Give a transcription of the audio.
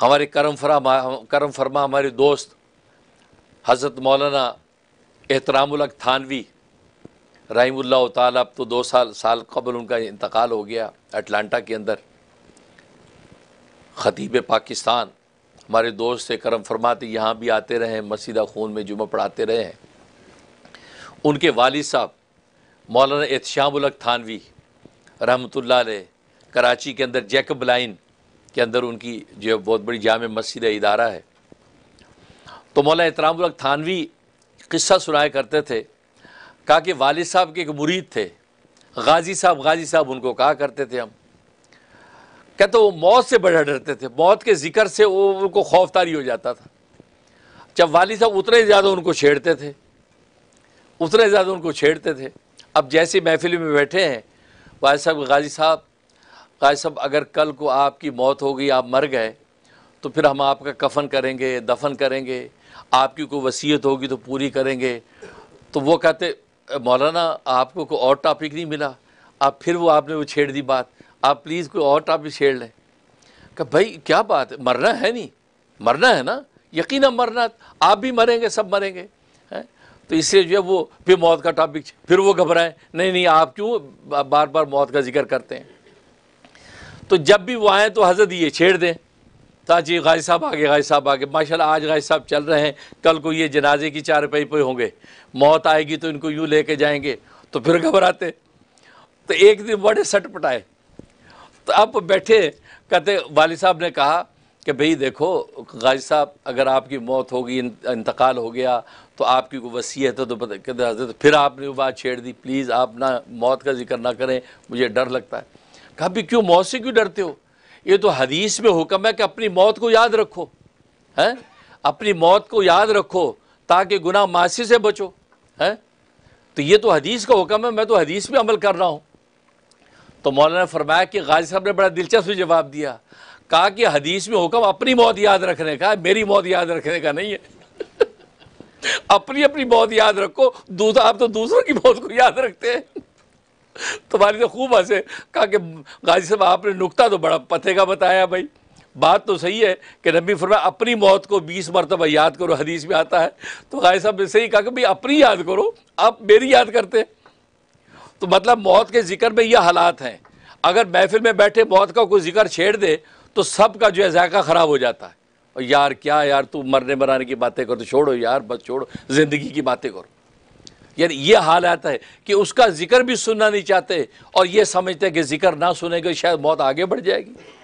हमारे करम फरा करम फरमा हमारे दोस्त हज़रत मौलाना एहतरामुलक थानवी रहीमुल्ला ताल अब तो दो साल साल कबल उनका इंतकाल हो गया अटलांटा के अंदर ख़तीब पाकिस्तान हमारे दोस्त थे करम फरमाते यहाँ भी आते रहे मसीदा खून में जुमा पढ़ाते रहे हैं उनके वालिद साहब मौलाना एहतशामुलक थानवी रहमतुल्ला कराची के अंदर जैकब लाइन के अंदर उनकी जो बहुत बड़ी जाम मस्जिद इदारा है तो मौला इतरामुल थानवी किस्सा सुनाया करते थे कहा कि वालिद साहब के एक मुरीद थे गाजी साहब गाजी साहब उनको कहा करते थे हम कहते तो वो मौत से बढ़ा डरते थे मौत के जिक्र से वो उनको खौफतारी हो जाता था जब वालिद साहब उतने ज़्यादा उनको छेड़ते थे उतने ज़्यादा उनको छेड़ते थे अब जैसे महफिल में बैठे हैं वालिद साहब गाजी साहब काय साहब अगर कल को आपकी मौत हो गई आप मर गए तो फिर हम आपका कफन करेंगे दफन करेंगे आपकी कोई वसीयत होगी तो पूरी करेंगे तो वो कहते मौलाना आपको कोई और टॉपिक नहीं मिला आप फिर वो आपने वो छेड़ दी बात आप प्लीज़ कोई और टॉपिक छेड़ लें कहा भाई क्या बात है मरना है नहीं मरना है ना यकीन मरना आप भी मरेंगे सब मरेंगे हैं तो इससे जो है वो फिर मौत का टॉपिक फिर वो घबराएं नहीं नहीं आप क्यों बार बार मौत का जिक्र करते हैं तो जब भी वो आएँ तो हजरत ये छेड़ दें ताजी गाय साहब आगे गाय साहब आगे माशाल्लाह आज गाय साहब चल रहे हैं कल को ये जनाजे की चार पे पे होंगे मौत आएगी तो इनको यूँ लेके जाएंगे तो फिर घबराते तो एक दिन बड़े सट पटाए तो अब बैठे कहते वाल साहब ने कहा कि भाई देखो गाजी साहब अगर आपकी मौत होगी इंतकाल हो गया तो आपकी को वसीयत है तो कहते हजरत फिर आपने वो बात छेड़ दी प्लीज़ आप ना मौत का जिक्र ना करें मुझे डर लगता है कहा भी क्यों मौत से क्यों डरते हो ये तो हदीस में हुक्म है कि अपनी मौत को याद रखो हैं अपनी मौत को याद रखो ताकि गुना मासी से बचो हैं तो ये तो हदीस का हुक्म है मैं तो हदीस में अमल कर रहा हूँ तो मौलाना फरमाया कि गाजी साहब ने बड़ा दिलचस्प जवाब दिया कहा कि हदीस में हुक्म अपनी मौत याद रखने का मेरी मौत याद रखने का नहीं है अपनी अपनी मौत याद रखो दूसरा आप तो दूसरों की मौत को याद रखते हैं तुम्हारी तो खूब हंसे कहा कि गाजी साहब आपने नुकता तो बड़ा पते का बताया भाई बात तो सही है कि नबी फरमा अपनी मौत को बीस मरतबा याद करो हदीस में आता है तो गाजी साहब ने सही कहा कि भाई अपनी याद करो आप मेरी याद करते तो मतलब मौत के जिक्र में यह हालात हैं अगर महफिल में बैठे मौत का कोई जिक्र छेड़ दे तो सब का जो है जायका ख़राब हो जाता है और यार क्या यार तू मरने मराने की बातें करो तो छोड़ो यार बस छोड़ो ज़िंदगी की बातें करो यानी ये आता है कि उसका जिक्र भी सुनना नहीं चाहते और ये समझते हैं कि जिक्र ना सुनेंगे शायद मौत आगे बढ़ जाएगी